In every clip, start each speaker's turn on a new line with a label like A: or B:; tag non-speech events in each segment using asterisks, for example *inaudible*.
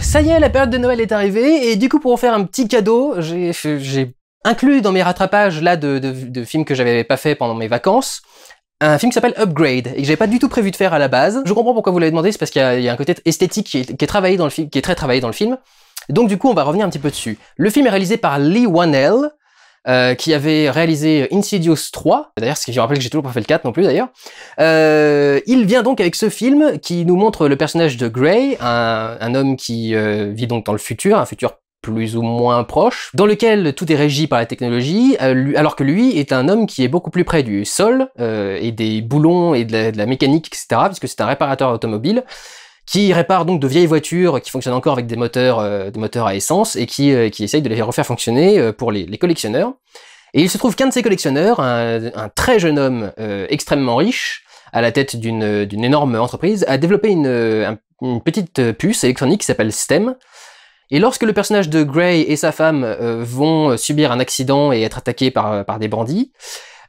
A: Ça y est, la période de Noël est arrivée, et du coup, pour faire un petit cadeau, j'ai inclus dans mes rattrapages là de, films que j'avais pas fait pendant mes vacances, un film qui s'appelle Upgrade et que j'avais pas du tout prévu de faire à la base. Je comprends pourquoi vous l'avez demandé, c'est parce qu'il y, a un côté esthétique qui est, travaillé dans le qui est très travaillé dans le film. Donc du coup, on va revenir un petit peu dessus. Le film est réalisé par Lee Wanell, euh, qui avait réalisé Insidious 3, d'ailleurs, ce qui me rappelle que j'ai toujours pas fait le 4 non plus d'ailleurs. Euh, il vient donc avec ce film qui nous montre le personnage de Grey, un, homme qui euh, vit donc dans le futur, un futur plus ou moins proche, dans lequel tout est régi par la technologie, euh, alors que lui est un homme qui est beaucoup plus près du sol et des boulons et de la, de la mécanique, etc., puisque c'est un réparateur automobile qui répare donc de vieilles voitures qui fonctionnent encore avec des moteurs, euh, des moteurs à essence et qui, euh, qui essaye de les refaire fonctionner euh, pour les, collectionneurs. Et il se trouve qu'un de ces collectionneurs, un, très jeune homme extrêmement riche, à la tête d'une énorme entreprise, a développé une, une petite puce électronique qui s'appelle STEM, et lorsque le personnage de Gray et sa femme vont subir un accident et être attaqués par, par des bandits,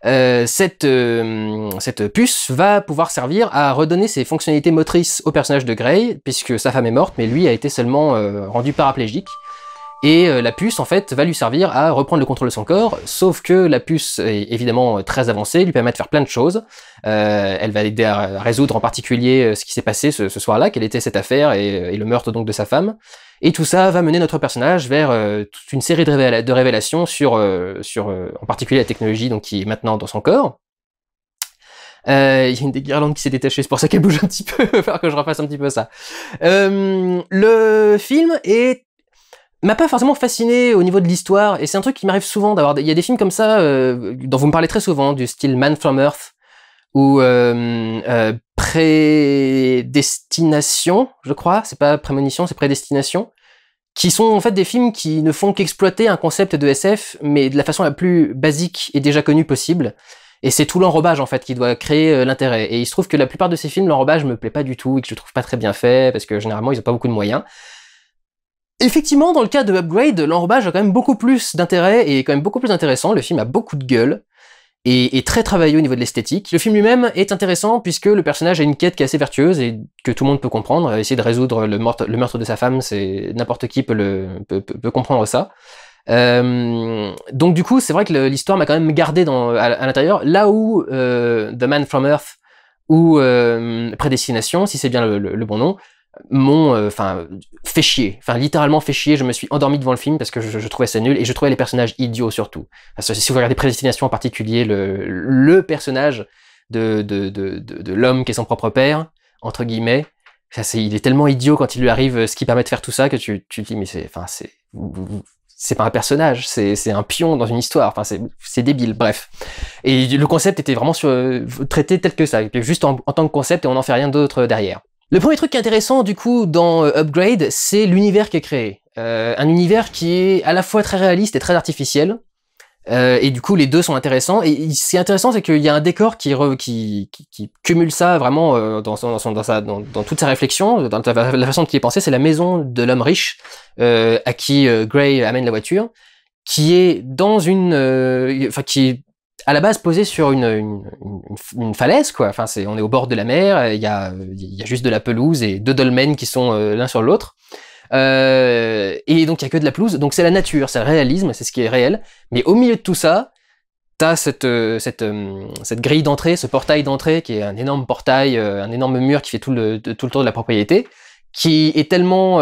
A: euh, euh, cette, puce va pouvoir servir à redonner ses fonctionnalités motrices au personnage de Grey, puisque sa femme est morte, mais lui a été seulement euh, rendu paraplégique. Et la puce, en fait, va lui servir à reprendre le contrôle de son corps, sauf que la puce est évidemment très avancée, lui permet de faire plein de choses. elle va aider à résoudre en particulier ce qui s'est passé ce, soir-là, quelle était cette affaire et, et le meurtre donc de sa femme. Et tout ça va mener notre personnage vers euh, toute une série de, de révélations sur, euh, sur euh, en particulier la technologie donc, qui est maintenant dans son corps. Il y a une des guirlandes qui s'est détachée, c'est pour ça qu'elle bouge un petit peu, *laughs* il va que je refasse un petit peu ça. le film est m'a pas forcément fasciné au niveau de l'histoire, et c'est un truc qui m'arrive souvent d'avoir. Il y a des films comme ça euh, dont vous me parlez très souvent, du style Man from Earth ou euh, prédestination, je crois, c'est pas prémonition, c'est prédestination, qui sont en fait des films qui ne font qu'exploiter un concept de SF, mais de la façon la plus basique et déjà connue possible. Et c'est tout l'enrobage en fait qui doit créer euh, l'intérêt. Et il se trouve que la plupart de ces films, l'enrobage me plaît pas du tout et que je trouve pas très bien fait parce que généralement ils ont pas beaucoup de moyens. Effectivement, dans le cas de Upgrade, l'enrobage a quand même beaucoup plus d'intérêt et est quand même beaucoup plus intéressant. Le film a beaucoup de gueule et, très travaillé au niveau de l'esthétique. Le film lui-même est intéressant puisque le personnage a une quête qui est assez vertueuse et que tout le monde peut comprendre. Euh, essayer de résoudre le, meurtre, de sa femme, c'est n'importe qui peut, comprendre ça. Euh, donc du coup, c'est vrai que l'histoire m'a quand même gardé à, l'intérieur. Là où euh, The Man from Earth ou Prédestination, si c'est bien le bon nom, m'ont euh, enfin fait chier, enfin littéralement fait chier. Je me suis endormi devant le film parce que je, trouvais ça nul et je trouvais les personnages idiots surtout. Parce que si vous regardez Prédestination en particulier, le, le personnage de, de, de, de, l'homme qui est son propre père, entre guillemets, ça, c'est il est tellement idiot quand il lui arrive euh, ce qui permet de faire tout ça que tu, tu te dis mais c'est enfin c'est c'est pas un personnage, c'est un pion dans une histoire. Enfin, c'est débile. Bref. Et le concept était vraiment sur, euh, traité tel que ça, juste en, en tant que concept et on n'en fait rien d'autre derrière. Le premier truc intéressant du coup dans euh, Upgrade, c'est l'univers qui est créé. Euh, un univers qui est à la fois très réaliste et très artificiel. Euh, et du coup, les deux sont intéressants. Et ce qui est intéressant, c'est qu'il y a un décor qui, qui, qui, cumule ça vraiment dans, dans, toute sa réflexion, dans la façon dont il est pensé. C'est la maison de l'homme riche à qui Gray amène la voiture, qui est dans une, enfin qui est à la base posée sur une, falaise, quoi. c'est, on est au bord de la mer, il y a, juste de la pelouse et deux dolmens qui sont euh, l'un sur l'autre. Euh, et donc il y a que de la pelouse, donc c'est la nature, c'est le réalisme, c'est ce qui est réel. Mais au milieu de tout ça, t'as cette, euh, cette, grille d'entrée, ce portail d'entrée qui est un énorme portail, un énorme mur qui fait tout le, tour de la propriété, qui est tellement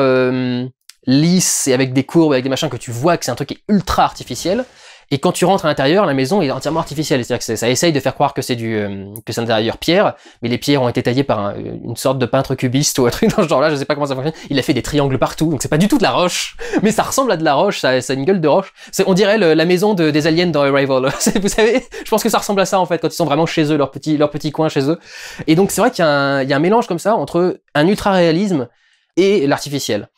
A: lisse et avec des courbes, avec des machins que tu vois que c'est un truc qui est ultra artificiel. Et quand tu rentres à l'intérieur, la maison est entièrement artificielle. C'est-à-dire que ça essaye de faire croire que c'est du euh, que c'est l'intérieur pierre, mais les pierres ont été taillées par euh, une sorte de peintre cubiste ou un truc dans ce genre-là. Je sais pas comment ça fonctionne. Il a fait des triangles partout, donc c'est pas du tout de la roche, mais ça ressemble à de la roche. Ça, a une gueule de roche. On dirait la maison des aliens dans Arrival. *laughs* Vous savez, je pense que ça ressemble à ça en fait quand ils sont vraiment chez eux, leur petit leur petit coin chez eux. Et donc c'est vrai qu'il y a un mélange comme ça entre un ultra réalisme et l'artificiel.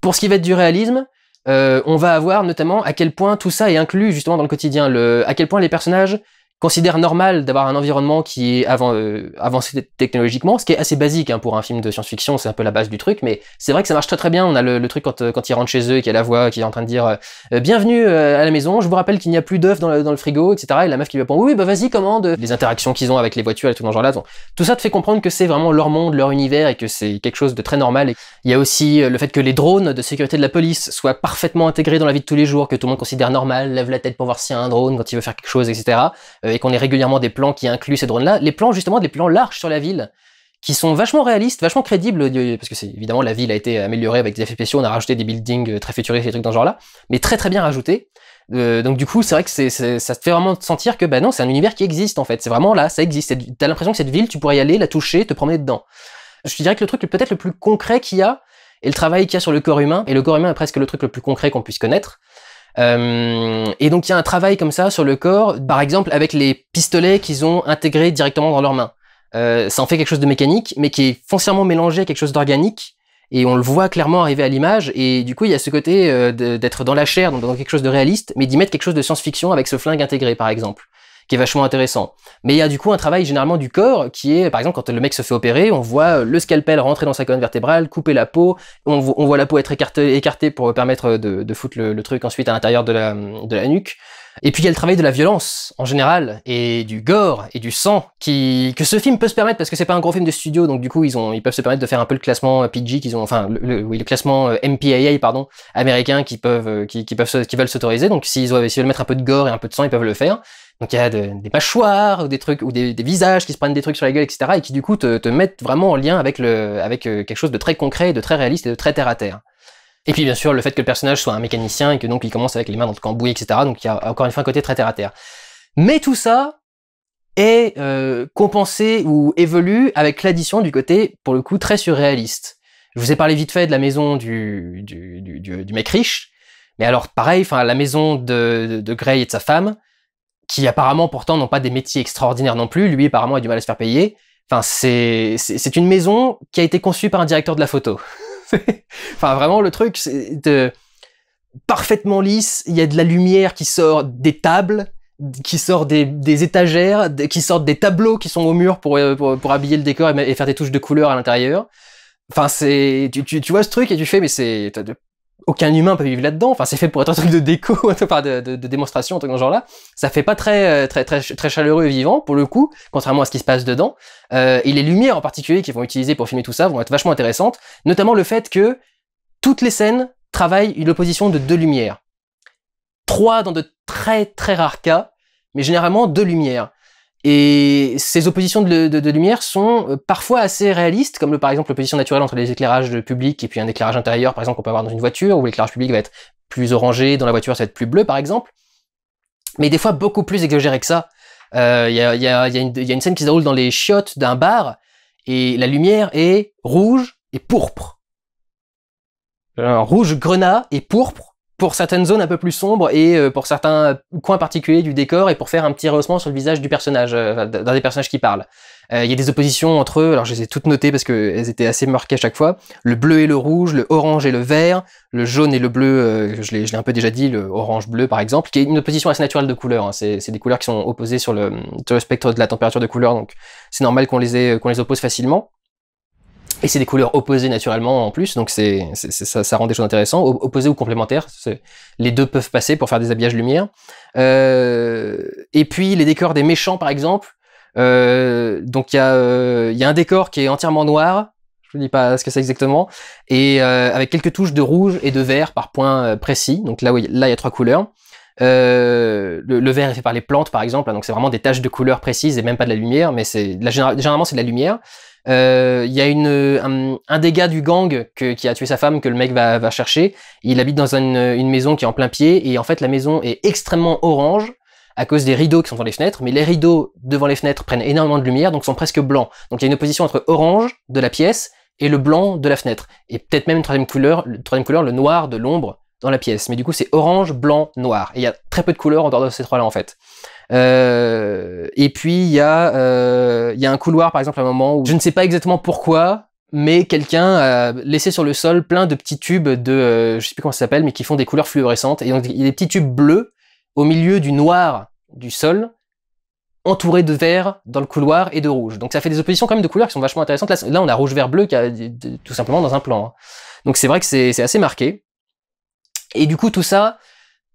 A: Pour ce qui va être du réalisme, euh, on va avoir notamment à quel point tout ça est inclus justement dans le quotidien, le, à quel point les personnages considère normal d'avoir un environnement qui est euh, avancé technologiquement, ce qui est assez basique hein, pour un film de science-fiction, c'est un peu la base du truc, mais c'est vrai que ça marche très très bien. On a le, truc quand, euh, quand ils rentrent chez eux, et qu'il y a la voix qui est en train de dire euh, Bienvenue à la maison, je vous rappelle qu'il n'y a plus d'œufs dans, le frigo, etc. Et la meuf qui lui répond Oui, bah vas-y, commande. Les interactions qu'ils ont avec les voitures et tout dans ce genre-là. Tout ça te fait comprendre que c'est vraiment leur monde, leur univers et que c'est quelque chose de très normal. il y a aussi le fait que les drones de sécurité de la police soient parfaitement intégrés dans la vie de tous les jours, que tout le monde considère normal, lève la tête pour voir s'il y a un drone quand il veut faire quelque chose, etc et qu'on ait régulièrement des plans qui incluent ces drones-là, les plans justement, des plans larges sur la ville, qui sont vachement réalistes, vachement crédibles, euh, parce que c'est évidemment la ville a été améliorée avec des effets spéciaux, on a rajouté des buildings euh, très futuristes, des trucs dans ce genre-là, mais très très bien rajoutés. Euh, donc du coup, c'est vrai que ça te fait vraiment sentir que bah non, c'est un univers qui existe en fait, c'est vraiment là, ça existe. T'as l'impression que cette ville, tu pourrais y aller, la toucher, te promener dedans. Je te dirais que le truc peut-être le plus concret qu'il y a, et le travail qu'il y a sur le corps humain, et le corps humain est presque le truc le plus concret qu'on puisse connaître, euh, et donc il y a un travail comme ça sur le corps, par exemple avec les pistolets qu'ils ont intégrés directement dans leurs mains. Euh, ça en fait quelque chose de mécanique, mais qui est foncièrement mélangé à quelque chose d'organique. Et on le voit clairement arriver à l'image. Et du coup, il y a ce côté euh, d'être dans la chair, dans quelque chose de réaliste, mais d'y mettre quelque chose de science-fiction avec ce flingue intégré, par exemple qui est vachement intéressant. Mais il y a du coup un travail généralement du corps qui est, par exemple, quand le mec se fait opérer, on voit euh, le scalpel rentrer dans sa colonne vertébrale, couper la peau, on, voit, la peau être écartée, pour permettre de, foutre le, truc ensuite à l'intérieur de la nuque. Et puis il y a le travail de la violence en général et du gore et du sang qui que ce film peut se permettre parce que c'est pas un gros film de studio donc du coup ils ont ils peuvent se permettre de faire un peu le classement euh, PG qu'ils ont enfin le, classement euh, MPAA pardon américain qui peuvent euh, qui, peuvent qui veulent s'autoriser donc s'ils veulent mettre un peu de gore et un peu de sang ils peuvent le faire. Donc il y a des mâchoires ou des trucs ou des, des, visages qui se prennent des trucs sur la gueule etc et qui du coup te, te mettent vraiment en lien avec le avec quelque chose de très concret, de très réaliste et de très terre à terre. Et puis bien sûr le fait que le personnage soit un mécanicien et que donc il commence avec les mains dans le cambouis, etc. Donc il y a encore une fois un côté très terre à terre. Mais tout ça est euh, compensé ou évolue avec l'addition du côté pour le coup très surréaliste. Je vous ai parlé vite fait de la maison du, du, du, du, mec riche, mais alors pareil, enfin la maison de, de, de Grey et de sa femme, qui apparemment pourtant n'ont pas des métiers extraordinaires non plus, lui apparemment a du mal à se faire payer. Enfin c'est c'est une maison qui a été conçue par un directeur de la photo. *laughs* enfin, vraiment, le truc, c'est de... parfaitement lisse. Il y a de la lumière qui sort des tables, qui sort des, étagères, qui sort des tableaux qui sont au mur pour, euh, pour, habiller le décor et, faire des touches de couleur à l'intérieur. Enfin, c'est, tu, tu, tu, vois ce truc et tu fais, mais c'est, aucun humain peut vivre là-dedans. Enfin, c'est fait pour être un truc de déco, *laughs* de, de, de démonstration, un truc dans ce genre-là. Ça fait pas très, euh, très, très, très chaleureux et vivant, pour le coup, contrairement à ce qui se passe dedans. Euh, et les lumières en particulier qu'ils vont utiliser pour filmer tout ça vont être vachement intéressantes, notamment le fait que toutes les scènes travaillent une opposition de deux lumières. Trois dans de très, très rares cas, mais généralement deux lumières. Et ces oppositions de, lumière sont euh, parfois assez réalistes, comme le, par exemple l'opposition naturelle entre les éclairages publics et puis un éclairage intérieur, par exemple, qu'on peut avoir dans une voiture, où l'éclairage public va être plus orangé, dans la voiture ça va être plus bleu, par exemple. Mais des fois beaucoup plus exagéré que ça. Il y, a, une scène qui se déroule dans les chiottes d'un bar, et la lumière est rouge et pourpre. Euh, rouge grenat et pourpre, pour certaines zones un peu plus sombres et euh, pour certains coins particuliers du décor et pour faire un petit rehaussement sur le visage du personnage, euh, dans des personnages qui parlent. Euh, il y a des oppositions entre eux, alors je les ai toutes notées parce qu'elles étaient assez marquées à chaque fois. Le bleu et le rouge, le orange et le vert, le jaune et le bleu, je l'ai un peu déjà dit, le orange-bleu par exemple, qui est une opposition assez naturelle de couleurs. Hein. C'est des couleurs qui sont opposées sur le, spectre de la température de couleur, donc c'est normal qu'on les, les oppose facilement. Et c'est des couleurs opposées naturellement en plus, donc c'est, ça, ça, rend des choses intéressantes. Opposées ou complémentaires, les deux peuvent passer pour faire des habillages lumière. Euh, et puis les décors des méchants par exemple. Euh, donc il y, euh, y, a un décor qui est entièrement noir, je vous dis pas ce que c'est exactement, et euh, avec quelques touches de rouge et de vert par point euh, précis. Donc là, il là, y a trois couleurs. Euh, le, vert est fait par les plantes, par exemple, hein, donc c'est vraiment des taches de couleurs précises et même pas de la lumière, mais c'est généralement c'est de la lumière. Euh, il y a euh, un, un, des gars du gang qui a tué sa femme que le mec va, chercher. Il habite dans une, maison qui est en plein pied et en fait la maison est extrêmement orange à cause des rideaux qui sont devant les fenêtres. Mais les rideaux devant les fenêtres prennent énormément de lumière donc sont presque blancs. Donc il y a une opposition entre orange de la pièce et le blanc de la fenêtre et peut-être même une troisième couleur, le, troisième couleur, le noir de l'ombre dans la pièce. Mais du coup c'est orange, blanc, noir et il y a très peu de couleurs en dehors de ces trois là en fait. Euh, et puis il y a euh, il y a un couloir par exemple à un moment où je ne sais pas exactement pourquoi, mais quelqu'un a laissé sur le sol plein de petits tubes de je euh, je sais plus comment ça s'appelle, mais qui font des couleurs fluorescentes. Et donc il y a des petits tubes bleus au milieu du noir du sol entouré de vert dans le couloir et de rouge. Donc ça fait des oppositions quand même de couleurs qui sont vachement intéressantes. Là, là on a rouge, vert, bleu qui a, tout simplement dans un plan. Hein. Donc c'est vrai que c'est assez marqué. Et du coup tout ça,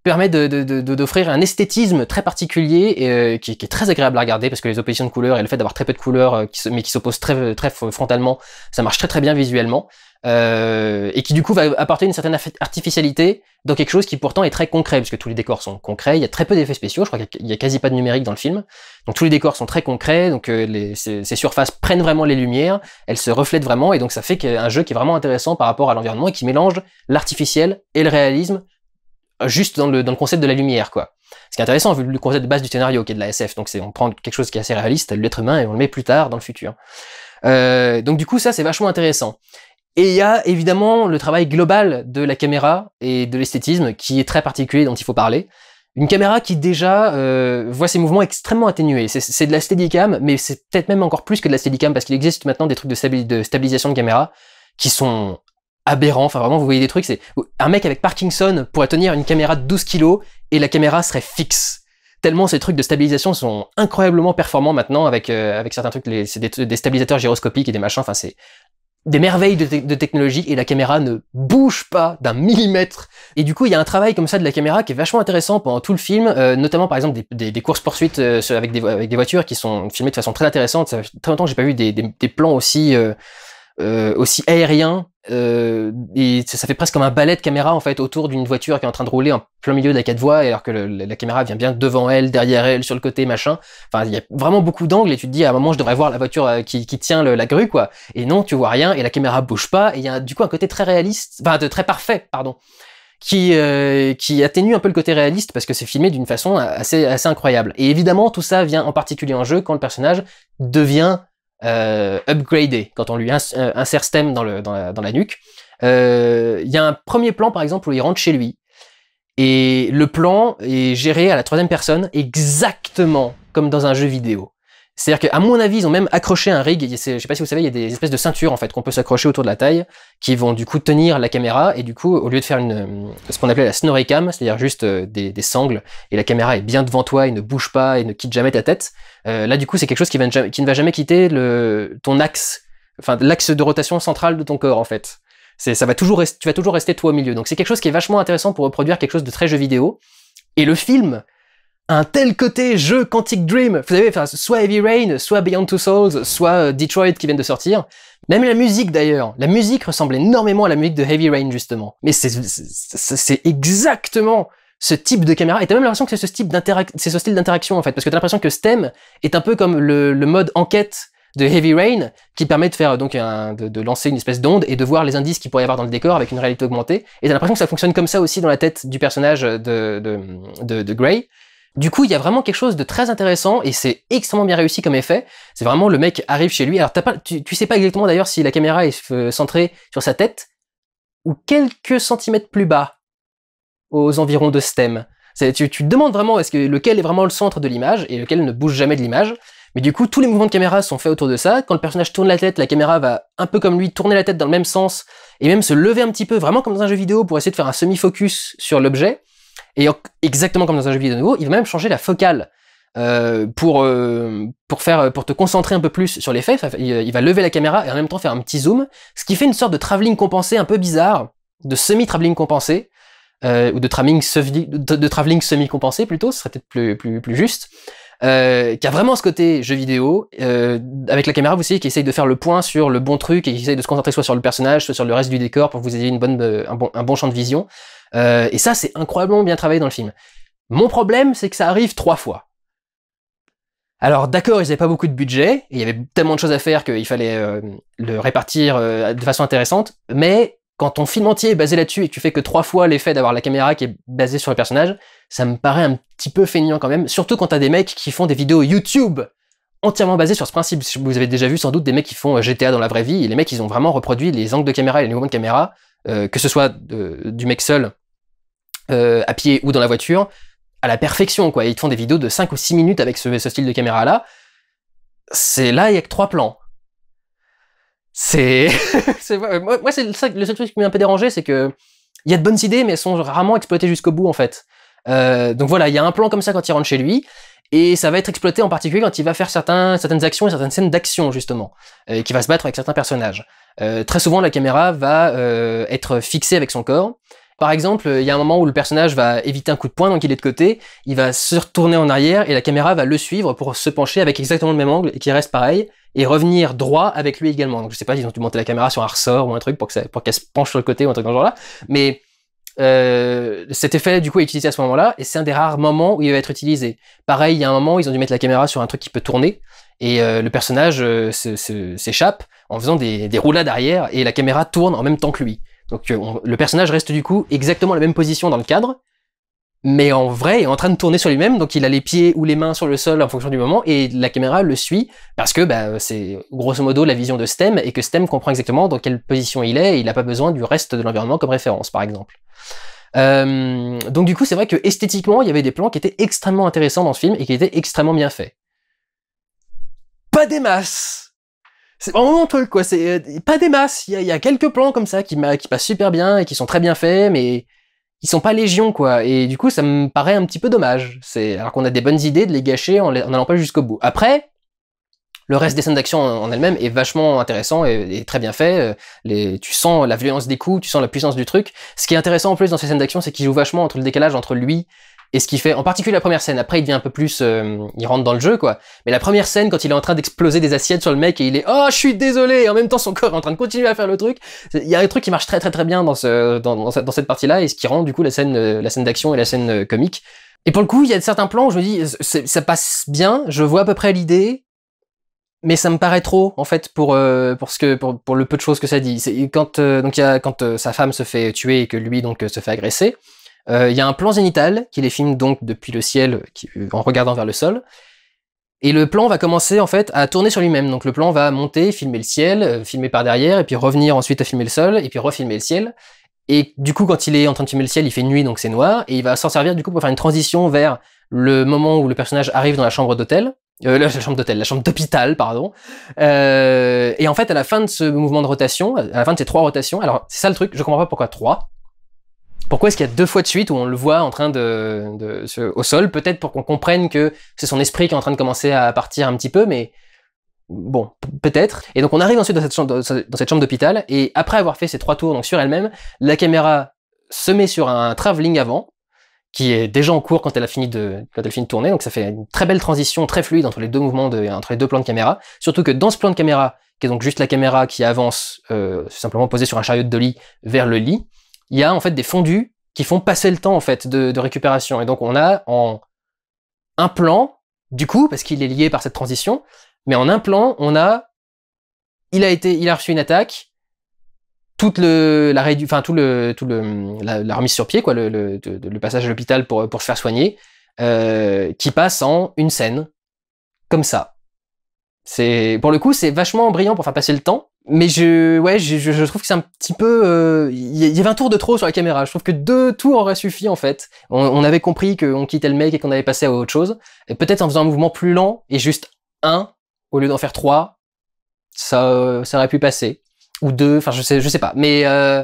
A: permet d'offrir un esthétisme très particulier et euh, qui, est très agréable à regarder parce que les oppositions de couleurs et le fait d'avoir très peu de couleurs euh, mais qui s'opposent très, euh, très frontalement, ça marche très très bien visuellement et qui du coup va apporter une certaine artificialité dans quelque chose qui pourtant est très concret puisque tous les décors sont concrets, il y a très peu d'effets spéciaux, je crois qu'il y a quasi pas de numérique dans le film, donc tous les décors sont très concrets, donc les, ces, ces, surfaces prennent vraiment les lumières, elles se reflètent vraiment et donc ça fait qu'un jeu qui est vraiment intéressant par rapport à l'environnement et qui mélange l'artificiel et le réalisme euh, juste dans le, dans le concept de la lumière, quoi. Ce qui est intéressant, vu le concept de base du scénario qui est de la SF, donc c'est on prend quelque chose qui est assez réaliste, l'être humain, et on le met plus tard dans le futur. Euh, donc du coup, ça c'est vachement intéressant. Et il y a évidemment le travail global de la caméra et de l'esthétisme qui est très particulier dont il faut parler. Une caméra qui déjà euh, voit ses mouvements extrêmement atténués. C'est de la steadicam, mais c'est peut-être même encore plus que de la steadicam parce qu'il existe maintenant des trucs de, stabilisation de caméra qui sont aberrant. Enfin, vraiment, vous voyez des trucs, c'est un mec avec Parkinson pourrait tenir une caméra de 12 kg et la caméra serait fixe. Tellement ces trucs de stabilisation sont incroyablement performants maintenant avec, euh, avec certains trucs, des, stabilisateurs gyroscopiques et des machins. Enfin, c'est des merveilles de, technologie et la caméra ne bouge pas d'un millimètre. Et du coup, il y a un travail comme ça de la caméra qui est vachement intéressant pendant tout le film, euh, notamment par exemple des, courses-poursuites euh, avec, des, avec des voitures qui sont filmées de façon très intéressante. Ça fait très longtemps que j'ai pas vu des, plans aussi euh, aussi aérien. Euh, et ça fait presque comme un ballet de caméra en fait autour d'une voiture qui est en train de rouler en plein milieu de la quatre voies, alors que la caméra vient bien devant elle, derrière elle, sur le côté, machin. Enfin, il y a vraiment beaucoup d'angles et tu te dis à un moment je devrais voir la voiture euh, qui, tient la grue quoi. Et non, tu vois rien et la caméra bouge pas et il y a du coup un côté très réaliste, enfin de très parfait, pardon qui euh, qui atténue un peu le côté réaliste parce que c'est filmé d'une façon assez incroyable. Et évidemment, tout ça vient en particulier en jeu quand le personnage devient euh, upgradé, quand on lui euh, insère Stem dans, la, dans la nuque. Euh, il y a un premier plan, par exemple, où il rentre chez lui. Et le plan est géré à la troisième personne, exactement comme dans un jeu vidéo. C'est-à-dire qu'à mon avis, ils ont même accroché un rig. Je sais pas si vous savez, il y a des espèces de ceintures en fait qu'on peut s'accrocher autour de la taille, qui vont du coup tenir la caméra et du coup, au lieu de faire une, euh, ce qu'on appelait la snorri c'est-à-dire juste euh, des, sangles et la caméra est bien devant toi et ne bouge pas et ne quitte jamais ta tête. Euh, là, du coup, c'est quelque chose qui, ne va jamais quitter le, ton axe, enfin l'axe de rotation centrale de ton corps en fait. c'est Ça va toujours tu vas toujours rester toi au milieu. Donc c'est quelque chose qui est vachement intéressant pour reproduire quelque chose de très jeu vidéo. Et le film, un tel côté jeu Quantic Dream. Vous savez, soit Heavy Rain, soit Beyond Two Souls, soit euh, Detroit qui viennent de sortir. Même la musique d'ailleurs. La musique ressemble énormément à la musique de Heavy Rain justement. Mais c'est exactement ce type de caméra. Et t'as même l'impression que c'est ce type c'est ce style d'interaction en fait, parce que t'as l'impression que STEM est un peu comme le, mode enquête de Heavy Rain, qui permet de faire donc de, lancer une espèce d'onde et de voir les indices qu'il pourrait y avoir dans le décor avec une réalité augmentée. Et t'as l'impression que ça fonctionne comme ça aussi dans la tête du personnage de, de, de, de Gray du coup, il y a vraiment quelque chose de très intéressant et c'est extrêmement bien réussi comme effet. C'est vraiment le mec arrive chez lui. Alors, tu, sais pas exactement d'ailleurs si la caméra est euh, centrée sur sa tête ou quelques centimètres plus bas, aux environs de stem. Tu, tu te demandes vraiment est-ce que lequel est vraiment le centre de l'image et lequel ne bouge jamais de l'image. Mais du coup, tous les mouvements de caméra sont faits autour de ça. Quand le personnage tourne la tête, la caméra va un peu comme lui tourner la tête dans le même sens et même se lever un petit peu, vraiment comme dans un jeu vidéo pour essayer de faire un semi-focus sur l'objet. Et exactement comme dans un jeu vidéo nouveau, il va même changer la focale. Euh, pour, euh, pour, te concentrer un peu plus sur l'effet, il va lever la caméra et en même temps faire un petit zoom, ce qui fait une sorte de travelling compensé un peu bizarre, de semi-travelling compensé, euh, ou de travelling semi-compensé plutôt, ce serait peut-être plus, juste, euh, qui a vraiment ce côté jeu vidéo, euh, avec la caméra, vous savez, qui essaye de faire le point sur le bon truc et qui essaye de se concentrer soit sur le personnage, soit sur le reste du décor pour vous ayez une bonne, euh, un, bon, un bon champ de vision. et ça, c'est incroyablement bien travaillé dans le film. Mon problème, c'est que ça arrive trois fois. Alors d'accord, ils n'avaient pas beaucoup de budget, il y avait tellement de choses à faire qu'il fallait le répartir de façon intéressante, mais quand ton film entier est basé là-dessus et que tu fais que trois fois l'effet d'avoir la caméra qui est basée sur le personnage, ça me paraît un petit peu feignant quand même, surtout quand t'as des mecs qui font des vidéos YouTube entièrement basées sur ce principe. Vous avez déjà vu sans doute des mecs qui font euh, GTA dans la vraie vie, et les mecs ils ont vraiment reproduit les angles de caméra et les mouvements de caméra, euh, que ce soit du mec seul, euh, à pied ou dans la voiture, à la perfection quoi. ils te font des vidéos de 5 ou 6 minutes avec ce, style de caméra là. C'est là, il y a que trois plans. C'est, *laughs* moi, moi c'est le, seul truc qui m'a un peu dérangé, c'est que il y a de bonnes idées, mais elles sont rarement exploitées jusqu'au bout en fait. Euh, donc voilà, il y a un plan comme ça quand il rentre chez lui, et ça va être exploité en particulier quand il va faire certaines actions et certaines scènes d'action justement, et euh, qui va se battre avec certains personnages. Euh, très souvent, la caméra va être fixée avec son corps. Par exemple, il y a un moment où le personnage va éviter un coup de poing, donc il est de côté, il va se retourner en arrière et la caméra va le suivre pour se pencher avec exactement le même angle et qui reste pareil et revenir droit avec lui également. Donc je sais pas, ils ont dû monter la caméra sur un ressort ou un truc pour qu'elle se penche sur le côté ou un truc dans ce genre-là. Mais euh, cet effet du coup est utilisé à ce moment-là et c'est un des rares moments où il va être utilisé. Pareil, il y a un moment où ils ont dû mettre la caméra sur un truc qui peut tourner et euh, le personnage euh, s'échappe en faisant des, des roulades arrière et la caméra tourne en même temps que lui. Donc le personnage reste du coup exactement la même position dans le cadre, mais en vrai, il est en train de tourner sur lui-même, donc il a les pieds ou les mains sur le sol en fonction du moment, et la caméra le suit parce que bah, c'est grosso modo la vision de STEM et que STEM comprend exactement dans quelle position il est, et il n'a pas besoin du reste de l'environnement comme référence, par exemple. Euh, donc du coup, c'est vrai que esthétiquement, il y avait des plans qui étaient extrêmement intéressants dans ce film et qui étaient extrêmement bien faits. Pas des masses. C'est vraiment un quoi. C'est euh, pas des masses. Il y, a quelques plans comme ça qui, qui passent super bien et qui sont très bien faits, mais ils sont pas légion quoi et du coup ça me paraît un petit peu dommage c'est alors qu'on a des bonnes idées de les gâcher en n'allant pas jusqu'au bout après le reste des scènes d'action en elle-même est vachement intéressant et, très bien fait. Euh, les, tu sens la violence des coups, tu sens la puissance du truc. Ce qui est intéressant en plus dans ces scènes d'action, c'est qu'ils jouent vachement entre le décalage entre lui et ce qui fait, en particulier la première scène, après il devient un peu plus, euh, il rentre dans le jeu quoi. Mais la première scène, quand il est en train d'exploser des assiettes sur le mec et il est, oh je suis désolé, et en même temps son corps est en train de continuer à faire le truc. Il y a un truc qui marche très très très bien dans ce, dans, cette partie-là et ce qui rend du coup la scène, euh, la scène d'action et la scène euh, comique. Et pour le coup, il y a certains plans où je me dis, ça passe bien, je vois à peu près l'idée, mais ça me paraît trop en fait pour pour ce que pour, le peu de choses que ça dit. Quand donc a, quand sa femme se fait tuer et que lui donc se fait agresser, euh, il y a un plan zénithal, qui les filme donc depuis le ciel euh, en regardant vers le sol. Et le plan va commencer en fait à tourner sur lui-même. Donc le plan va monter, filmer le ciel, euh, filmer par derrière, et puis revenir ensuite à filmer le sol, et puis refilmer le ciel. Et du coup, quand il est en train de filmer le ciel, il fait nuit, donc c'est noir, et il va s'en servir du coup pour faire une transition vers le moment où le personnage arrive dans la chambre d'hôtel, euh, la chambre d'hôtel, la chambre d'hôpital, pardon. et en fait, à la fin de ce mouvement de rotation, à la fin de ces trois rotations, alors c'est ça le truc, je comprends pas pourquoi trois, pourquoi est-ce qu'il y a deux fois de suite où on le voit en train de, de au sol Peut-être pour qu'on comprenne que c'est son esprit qui est en train de commencer à partir un petit peu, mais bon, peut-être. Et donc on arrive ensuite dans cette chambre, dans cette chambre d'hôpital, et après avoir fait ces trois tours donc sur elle-même, la caméra se met sur un travelling avant, qui est déjà en cours quand elle a fini de, quand elle de tourner. Donc ça fait une très belle transition, très fluide entre les deux mouvements, entre les deux plans de caméra. Surtout que dans ce plan de caméra, qui est donc juste la caméra qui avance, euh, simplement posée sur un chariot de lit vers le lit, il y a en fait des fondus qui font passer le temps en fait de, récupération. Et donc on a en un plan, du coup, parce qu'il est lié par cette transition, mais en un plan, on a il a été, il a reçu une attaque, toute le, la enfin tout le, tout le, la, remise sur pied, quoi, le, passage à l'hôpital pour, pour se faire soigner, euh, qui passe en une scène, comme ça. C'est, pour le coup, c'est vachement brillant pour faire passer le temps, mais je, ouais, je, je trouve que c'est un petit peu, euh, il y avait un tour de trop sur la caméra. Je trouve que deux tours auraient suffi en fait. On, avait compris qu'on quittait le mec et qu'on allait passer à autre chose. Et peut-être en faisant un mouvement plus lent et juste un au lieu d'en faire trois, ça, ça aurait pu passer ou deux. Enfin, je sais, je sais pas. Mais euh,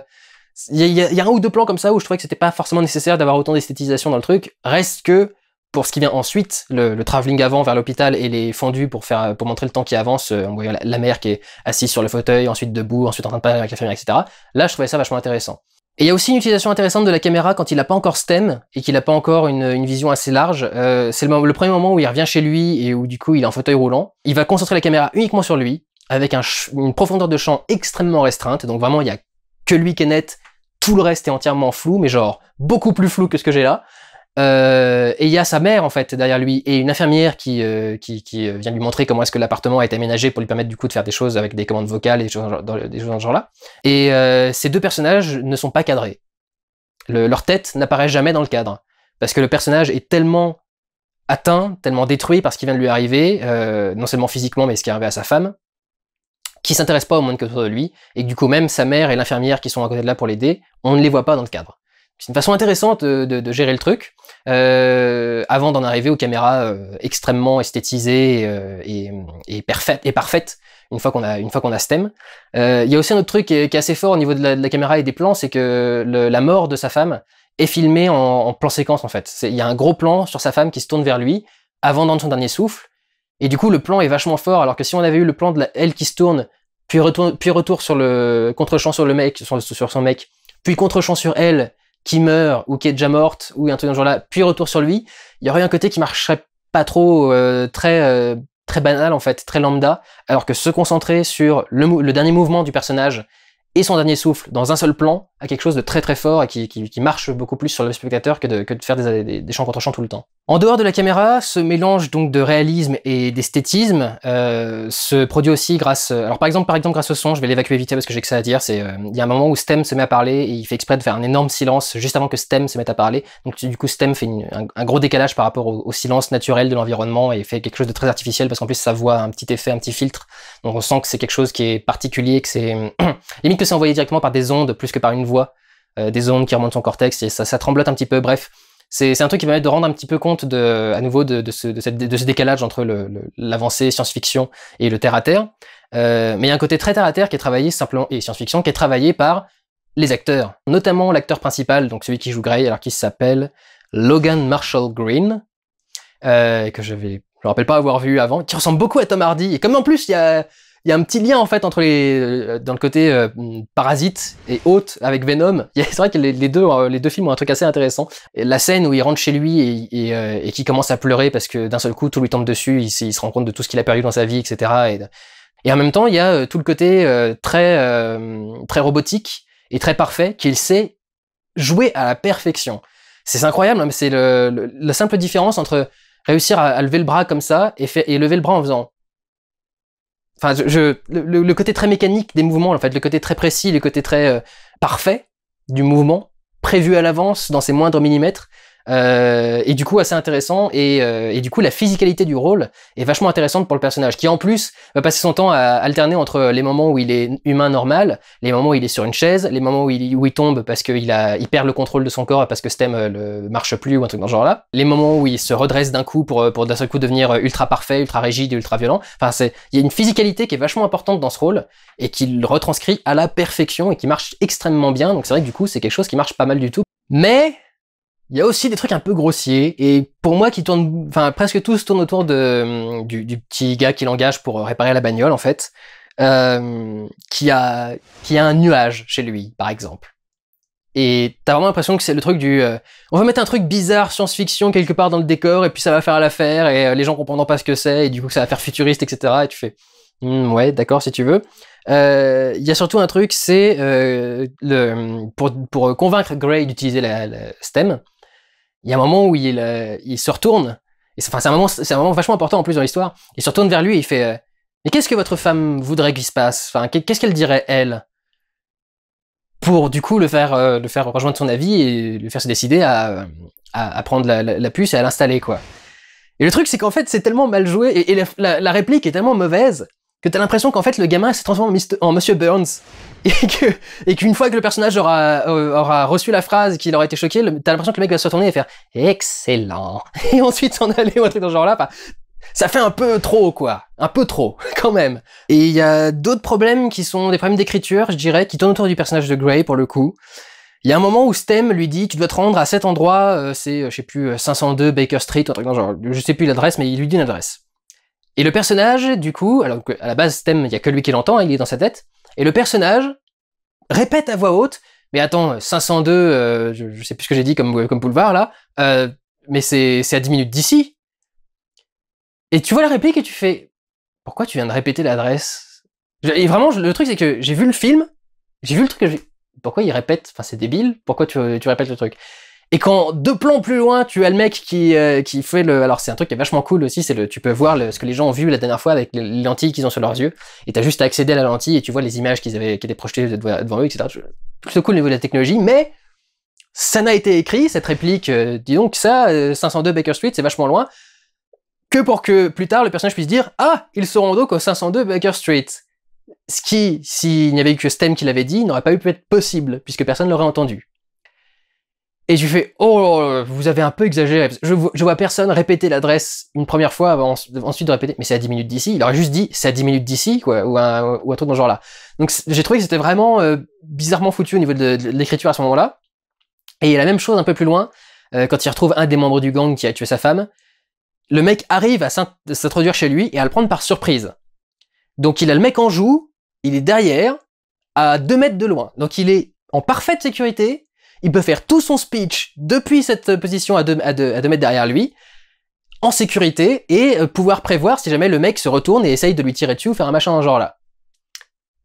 A: il y, a, y, a, un ou deux plans comme ça où je trouvais que c'était pas forcément nécessaire d'avoir autant d'esthétisation dans le truc. Reste que pour ce qui vient ensuite, le, le travelling avant vers l'hôpital et les fondus pour faire pour montrer le temps qui avance, euh, la, mère qui est assise sur le fauteuil, ensuite debout, ensuite en train de parler avec la famille, etc. Là, je trouvais ça vachement intéressant. Et il y a aussi une utilisation intéressante de la caméra quand il n'a pas encore STEM, et qu'il n'a pas encore une, vision assez large. Euh, c'est le, le premier moment où il revient chez lui et où du coup il est en fauteuil roulant. Il va concentrer la caméra uniquement sur lui, avec une profondeur de champ extrêmement restreinte. Donc vraiment, il y a que lui qui est net, tout le reste est entièrement flou, mais genre beaucoup plus flou que ce que j'ai là. Euh, et il y a sa mère en fait derrière lui et une infirmière qui, euh, qui, euh, vient lui montrer comment est-ce que l'appartement a été aménagé pour lui permettre du coup de faire des choses avec des commandes vocales et des choses dans, ce genre-là. Et ces deux personnages ne sont pas cadrés. leur tête n'apparaît jamais dans le cadre parce que le personnage est tellement atteint, tellement détruit par ce qui vient de lui arriver, non seulement physiquement mais ce qui est arrivé à sa femme, qui s'intéresse pas au monde autour de lui et du coup même sa mère et l'infirmière qui sont à côté de là pour l'aider, on ne les voit pas dans le cadre. C'est une façon intéressante de, gérer le truc, euh, avant d'en arriver aux caméras euh, extrêmement esthétisées euh, et, et, parfaites, et parfaite une fois qu'on a, une fois qu'on a ce thème. Euh, il y a aussi un autre truc qui est, assez fort au niveau de la, caméra et des plans, c'est que la mort de sa femme est filmée en, plan séquence en fait. Il y a un gros plan sur sa femme qui se tourne vers lui avant d'entendre son dernier souffle, et du coup le plan est vachement fort, alors que si on avait eu le plan de la, elle qui se tourne, puis retour, puis retour sur le contre-champ sur le mec, sur, sur son mec, puis contre-champ sur elle, qui meurt ou qui est déjà morte ou un truc dans ce genre-là, puis retour sur lui, il y aurait un côté qui marcherait pas trop euh, très euh, très banal en fait, très lambda, alors que se concentrer sur le, le dernier mouvement du personnage et son dernier souffle dans un seul plan, à quelque chose de très très fort et qui, qui, marche beaucoup plus sur le spectateur que de, que de faire des, des, chants contre chants tout le temps. En dehors de la caméra, ce mélange donc de réalisme et d'esthétisme euh, se produit aussi grâce. Euh, alors par exemple, par exemple grâce au son, je vais l'évacuer vite parce que j'ai que ça à dire. C'est euh, il y a un moment où Stem se met à parler et il fait exprès de faire un énorme silence juste avant que Stem se mette à parler. Donc du coup, Stem fait un, gros décalage par rapport au, silence naturel de l'environnement et fait quelque chose de très artificiel parce qu'en plus sa voix a un petit effet, un petit filtre. Donc on sent que c'est quelque chose qui est particulier, que c'est *clears throat* limite que c'est envoyé directement par des ondes plus que par une voix euh, des ondes qui remontent son cortex et ça, ça tremblote un petit peu. Bref, c'est un truc qui permet de rendre un petit peu compte de, à nouveau de, ce, décalage entre l'avancée science-fiction et le terre-à-terre. Euh, mais il y a un côté très terre-à-terre qui est travaillé simplement, et science-fiction, qui est travaillé par les acteurs, notamment l'acteur principal, donc celui qui joue Grey, alors qui s'appelle Logan Marshall Green, euh, que je vais je me rappelle pas avoir vu avant, qui ressemble beaucoup à Tom Hardy. Et comme en plus, il y a il y a un petit lien en fait entre les euh, dans le côté euh, parasite et hôte avec Venom. *laughs* C'est vrai que les, deux euh, les deux films ont un truc assez intéressant. la scène où il rentre chez lui et, et, et qui commence à pleurer parce que d'un seul coup tout lui tombe dessus, il, se rend compte de tout ce qu'il a perdu dans sa vie, etc. Et, en même temps il y a tout le côté très très robotique et très parfait qu'il sait jouer à la perfection. C'est incroyable, hein, mais c'est le, la simple différence entre réussir à, lever le bras comme ça et, et lever le bras en faisant le, côté très mécanique des mouvements, en fait, le côté très précis, le côté très euh, parfait du mouvement, prévu à l'avance dans ses moindres millimètres, euh, et du coup, assez intéressant. Et, euh, et, du coup, la physicalité du rôle est vachement intéressante pour le personnage, qui en plus va passer son temps à alterner entre les moments où il est humain normal, les moments où il est sur une chaise, les moments où il, où il tombe parce qu'il a, il perd le contrôle de son corps parce que Stem euh, le marche plus ou un truc dans ce genre-là, les moments où il se redresse d'un coup pour, euh, pour d'un seul coup devenir ultra parfait, ultra rigide, ultra violent. Enfin, c'est, il y a une physicalité qui est vachement importante dans ce rôle et qu'il retranscrit à la perfection et qui marche extrêmement bien. Donc c'est vrai que du coup, c'est quelque chose qui marche pas mal du tout. Mais il y a aussi des trucs un peu grossiers et pour moi qui tournent, enfin presque tous tournent autour de mm, du, petit gars qui l'engage pour euh, réparer la bagnole en fait, euh, qui a qui a un nuage chez lui par exemple. Et t'as vraiment l'impression que c'est le truc du, euh, on va mettre un truc bizarre science-fiction quelque part dans le décor et puis ça va faire l'affaire et les gens comprendront pas ce que c'est et du coup ça va faire futuriste etc. Et tu fais, hmm, ouais d'accord si tu veux. Il y a surtout un truc c'est le pour pour convaincre Gray d'utiliser la STEM il y a un moment où il, euh, se retourne, et c'est, un moment, c'est vachement important en plus dans l'histoire, il se retourne vers lui et il fait euh, Mais qu'est-ce que votre femme voudrait qu'il se passe enfin, Qu'est-ce qu'elle dirait, elle Pour du coup le faire, euh, le faire rejoindre son avis et le faire se décider à, prendre la, puce et à l'installer, quoi. Et le truc, c'est qu'en fait, c'est tellement mal joué, et, la, la réplique est tellement mauvaise que t'as l'impression qu'en fait le gamin s'est transformé en, Monsieur Burns *laughs* et que et qu'une fois que le personnage aura euh, aura reçu la phrase qu'il aura été choqué, t'as l'impression que le mec va se retourner et faire excellent et ensuite s'en aller ou un truc dans ce genre là. ça fait un peu trop quoi, un peu trop *laughs* quand même. Et il y a d'autres problèmes qui sont des problèmes d'écriture, je dirais, qui tournent autour du personnage de Grey pour le coup. Il y a un moment où Stem lui dit tu dois te rendre à cet endroit, euh, c'est euh, je sais plus 502 Baker Street, un truc dans genre, je sais plus l'adresse, mais il lui dit une adresse. Et le personnage, du coup, alors à la base, thème, il n'y a que lui qui l'entend, il est dans sa tête, et le personnage répète à voix haute, mais attends, 502, euh, euh, je, je, sais plus ce que j'ai dit comme, euh, boulevard là, mais c'est à 10 minutes d'ici. Et tu vois la réplique et tu fais, pourquoi tu viens de répéter l'adresse Et vraiment, le truc c'est que j'ai vu le film, j'ai vu le truc, pourquoi il répète Enfin, c'est débile, pourquoi tu répètes le truc et quand deux plans plus loin, tu as le mec qui, euh, qui fait le. Alors, c'est un truc qui est vachement cool aussi, c'est le. Tu peux voir ce que les gens ont vu la dernière fois avec les lentilles qu'ils ont sur leurs yeux. Et t'as juste à accéder à la lentille et tu vois les images qu'ils avaient, qui étaient projetées devant eux, etc. Plutôt cool au niveau de la technologie, mais ça n'a été écrit, cette réplique, euh, dis donc ça, 502 euh, Baker Street, c'est vachement loin, que pour que plus tard le personnage puisse dire Ah, ils seront donc au 502 Baker Street. Ce qui, s'il n'y avait eu que Stem qui l'avait dit, n'aurait pas eu pu être possible, puisque personne ne l'aurait entendu. Et je lui fais oh, oh, oh, vous avez un peu exagéré. Je, vois personne répéter l'adresse une première fois avant ensuite de répéter. Mais c'est à 10 minutes d'ici. Il aurait juste dit C'est à 10 minutes d'ici, ou un, ou truc dans ce genre-là. Donc j'ai trouvé que c'était vraiment euh, bizarrement foutu au niveau de, l'écriture à ce moment-là. Et il la même chose un peu plus loin, euh, quand il retrouve un des membres du gang qui a tué sa femme. Le mec arrive à s'introduire chez lui et à le prendre par surprise. Donc il a le mec en joue, il est derrière, à 2 mètres de loin. Donc il est en parfaite sécurité il peut faire tout son speech depuis cette position à 2 deux, mètres derrière lui, en sécurité, et euh, pouvoir prévoir si jamais le mec se retourne et essaye de lui tirer dessus ou faire un machin dans ce genre là.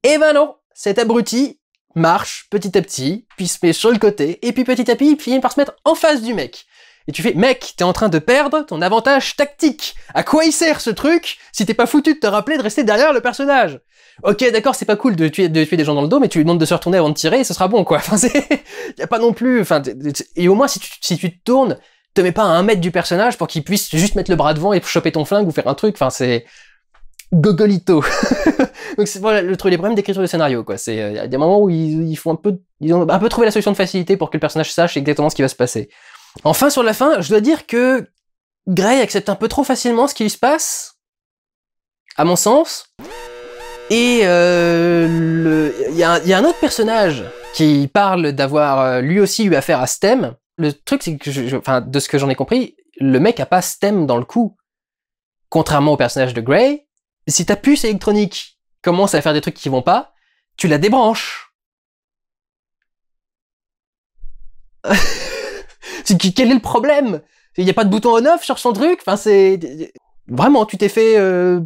A: Et ben non, cet abruti marche petit à petit, puis se met sur le côté, et puis petit à petit, il finit par se mettre en face du mec. Et tu fais, mec, t'es en train de perdre ton avantage tactique. À quoi il sert ce truc si t'es pas foutu de te rappeler de rester derrière le personnage ok d'accord c'est pas cool de tuer, de des gens dans le dos mais tu lui demandes de se retourner avant de tirer et ce sera bon quoi *laughs* enfin c'est y a pas non plus enfin et au moins si tu te tournes te mets pas à un mètre du personnage pour qu'il puisse juste mettre le bras devant et choper ton flingue ou faire un truc enfin c'est gogolito *laughs* donc c'est voilà le truc les problèmes d'écriture de scénario quoi c'est il euh, y a des moments où ils, font un peu ils ont un peu trouvé la solution de facilité pour que le personnage sache exactement ce qui va se passer enfin sur la fin je dois dire que Grey accepte un peu trop facilement ce qui lui se passe à mon sens et euh, il y, a, un autre personnage qui parle d'avoir euh, lui aussi eu affaire à STEM. Le truc, c'est que, je, enfin, de ce que j'en ai compris, le mec a pas STEM dans le coup. Contrairement au personnage de Grey, si ta puce électronique commence à faire des trucs qui vont pas, tu la débranches. *laughs* quel est le problème Il n'y a pas de bouton on-off sur son truc Enfin, c'est... Vraiment, tu t'es fait, tu euh,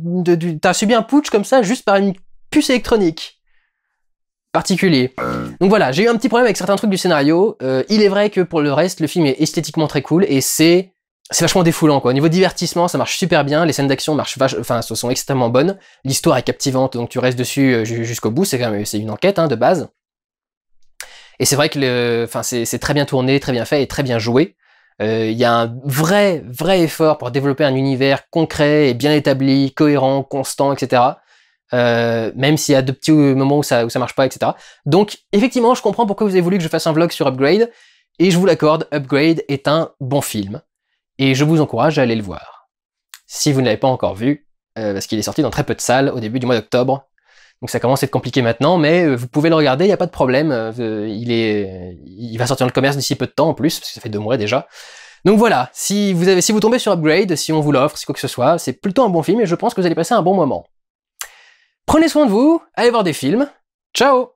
A: t'as subi un putsch comme ça juste par une puce électronique. Particulier. Donc voilà, j'ai eu un petit problème avec certains trucs du scénario. Euh, il est vrai que pour le reste, le film est esthétiquement très cool et c'est c'est vachement défoulant quoi. Au niveau divertissement, ça marche super bien, les scènes d'action marchent enfin ce sont extrêmement bonnes. L'histoire est captivante donc tu restes dessus euh, jusqu'au bout, c'est quand même c'est une enquête hein, de base. Et c'est vrai que le... enfin c'est très bien tourné, très bien fait et très bien joué. Euh, il y a un vrai, vrai effort pour développer un univers concret et bien établi, cohérent, constant, etc. Euh, même s'il y a de petits euh, moments où ça, marche pas, etc. Donc, effectivement, je comprends pourquoi vous avez voulu que je fasse un vlog sur Upgrade, et je vous l'accorde, Upgrade est un bon film, et je vous encourage à aller le voir. Si vous ne l'avez pas encore vu, parce qu'il est sorti dans très peu de salles au début du mois d'octobre, donc ça commence à être compliqué maintenant, mais euh, vous pouvez le regarder, il n'y a pas de problème. Euh, il, est, il va sortir dans le commerce d'ici peu de temps en plus, parce que ça fait deux mois déjà. Donc voilà, si vous, avez, si vous tombez sur Upgrade, si on vous l'offre, si quoi que ce soit, c'est plutôt un bon film et je pense que vous allez passer un bon moment. Prenez soin de vous, allez voir des films. Ciao